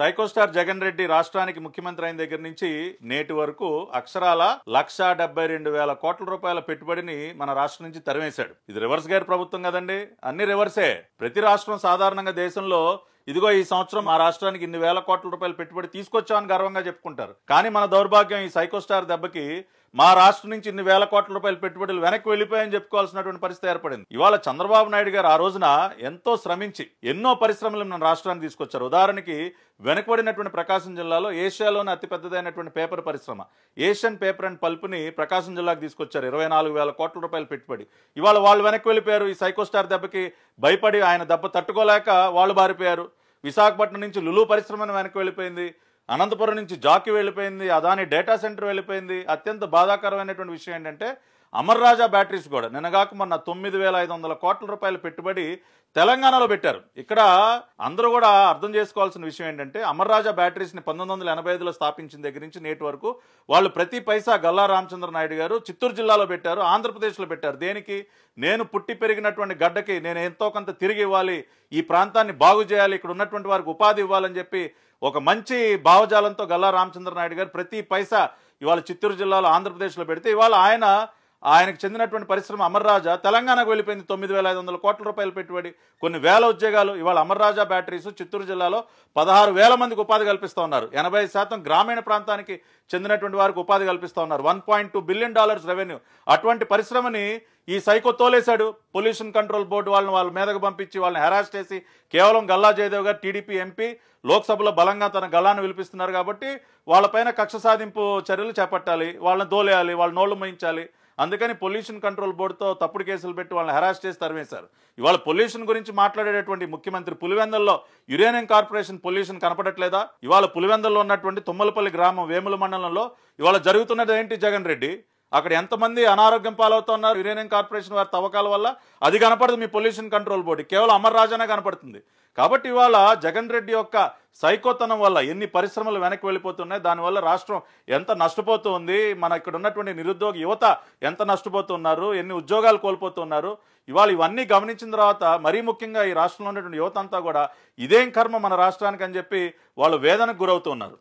సైకోస్టార్ జగన్ రెడ్డి రాష్ట్రానికి ముఖ్యమంత్రి అయిన దగ్గర నుంచి నేటి వరకు అక్షరాల లక్ష రెండు వేల కోట్ల రూపాయల పెట్టుబడిని మన రాష్ట్రం నుంచి తరివేశాడు ఇది రివర్స్ గేర్ ప్రభుత్వం కదండి అన్ని రివర్సే ప్రతి రాష్ట్రం సాధారణంగా దేశంలో ఇదిగో ఈ సంవత్సరం ఆ రాష్ట్రానికి ఇన్ని వేల కోట్ల రూపాయలు పెట్టుబడి తీసుకొచ్చామని గర్వంగా చెప్పుకుంటారు కానీ మన దౌర్భాగ్యం ఈ సైకోస్టార్ దెబ్బకి మా రాష్ట్రం నుంచి ఇన్ని వేల కోట్ల రూపాయల పెట్టుబడులు వెనక్కి వెళ్ళిపోయాయని చెప్పుకోవాల్సినటువంటి పరిస్థితి ఏర్పడింది ఇవాళ చంద్రబాబు నాయుడు గారు ఆ రోజున ఎంతో శ్రమించి ఎన్నో పరిశ్రమలు మన రాష్ట్రాన్ని తీసుకొచ్చారు ఉదాహరణకి వెనుకబడినటువంటి ప్రకాశం జిల్లాలో ఏషియాలోనే అతిపెద్దదైనటువంటి పేపర్ పరిశ్రమ ఏషియన్ పేపర్ అండ్ పల్ప్ని ప్రకాశం జిల్లాకు తీసుకొచ్చారు ఇరవై నాలుగు వేల కోట్ల రూపాయలు పెట్టుబడి ఇవాళ వాళ్ళు వెనక్కి వెళ్ళిపోయారు ఈ సైకోస్టార్ దెబ్బకి భయపడి ఆయన దెబ్బ తట్టుకోలేక వాళ్ళు బారిపోయారు విశాఖపట్నం నుంచి లులు పరిశ్రమను వెనక్కి వెళ్ళిపోయింది అనంతపురం నుంచి జాకి వెళ్ళిపోయింది అదాని డేటా సెంటర్ వెళ్ళిపోయింది అత్యంత బాధాకరమైనటువంటి విషయం ఏంటంటే అమర్ రాజా బ్యాటరీస్ కూడా నిన్నగాక మొన్న తొమ్మిది వేల ఐదు వందల కోట్ల రూపాయలు పెట్టుబడి తెలంగాణలో పెట్టారు ఇక్కడ అందరూ కూడా అర్థం చేసుకోవాల్సిన విషయం ఏంటంటే అమర్ రాజా బ్యాటరీస్ని పంతొమ్మిది వందల ఎనభై ఐదులో స్థాపించిన దగ్గర నుంచి నేటి వరకు వాళ్ళు ప్రతి పైసా గల్లా రామచంద్ర నాయుడు గారు చిత్తూరు జిల్లాలో పెట్టారు ఆంధ్రప్రదేశ్లో పెట్టారు దేనికి నేను పుట్టి పెరిగినటువంటి గడ్డకి నేను ఎంతో కొంత తిరిగి ఇవ్వాలి ఈ ప్రాంతాన్ని బాగు చేయాలి ఇక్కడ ఉన్నటువంటి వారికి ఉపాధి ఇవ్వాలని చెప్పి ఒక మంచి భావజాలంతో గల్లా రామచంద్ర నాయుడు గారు ప్రతి పైసా ఇవాళ చిత్తూరు జిల్లాలో ఆంధ్రప్రదేశ్లో పెడితే ఇవాళ ఆయన ఆయనకు చెందినటువంటి పరిశ్రమ అమర్రాజా తెలంగాణకు వెళ్ళిపోయింది తొమ్మిది వేల ఐదు వందల కోట్ల రూపాయలు పెట్టుబడి కొన్ని వేల ఉద్యోగాలు ఇవాళ అమర్రాజా బ్యాటరీస్ చిత్తూరు జిల్లాలో పదహారు వేల మందికి ఉపాధి కల్పిస్తూ ఉన్నారు ఎనభై శాతం గ్రామీణ ప్రాంతానికి చెందినటువంటి వారికి ఉపాధి కల్పిస్తూ ఉన్నారు one point two billion dollars revenue అటువంటి పరిశ్రమని ఈ సైకో తోలేశాడు పొల్యూషన్ కంట్రోల్ బోర్డు వాళ్ళని వాళ్ళ మీదకు పంపించి వాళ్ళని హెరాస్ చేసి కేవలం గల్లా జయదేవ్ గారు టీడీపీ ఎంపీ లోక్సభలో బలంగా తన గల్లాను విలిపిస్తున్నారు కాబట్టి వాళ్ళపైన కక్ష సాధింపు చర్యలు చేపట్టాలి వాళ్ళని దోలేయాలి వాళ్ళ నోళ్లు మోయించాలి అందుకని పొల్యూషన్ కంట్రోల్ బోర్డుతో తప్పుడు కేసులు పెట్టి వాళ్ళని హెరాస్ చేసి తరివేశారు ఇవాళ పొల్యూషన్ గురించి మాట్లాడేటటువంటి ముఖ్యమంత్రి పులివెందల్లో యురేనియం కార్పొరేషన్ పొల్యూషన్ కనపడట్లేదా ఇవాళ పులివెందల్లో ఉన్నటువంటి తుమ్మలపల్లి గ్రామం వేముల మండలంలో ఇవాళ జరుగుతున్నది ఏంటి జగన్ రెడ్డి అక్కడ ఎంతమంది అనారోగ్యం పాలవుతున్నారు యురేనియం కార్పొరేషన్ వారి తవ్వకాల వల్ల అది కనపడదు మీ పొల్యూషన్ కంట్రోల్ బోర్డు కేవలం అమర్ రాజానే కనపడుతుంది కాబట్టి ఇవాళ జగన్ రెడ్డి యొక్క సైకోతనం వల్ల ఎన్ని పరిశ్రమలు వెనక్కి వెళ్ళిపోతున్నాయి దానివల్ల రాష్ట్రం ఎంత నష్టపోతుంది మన ఇక్కడ ఉన్నటువంటి నిరుద్యోగ యువత ఎంత నష్టపోతున్నారు ఎన్ని ఉద్యోగాలు కోల్పోతున్నారు ఇవాళ ఇవన్నీ గమనించిన తర్వాత మరీ ముఖ్యంగా ఈ రాష్ట్రంలో ఉన్నటువంటి యువత అంతా కూడా ఇదేం కర్మ మన రాష్ట్రానికి అని చెప్పి వాళ్ళు వేదనకు గురవుతున్నారు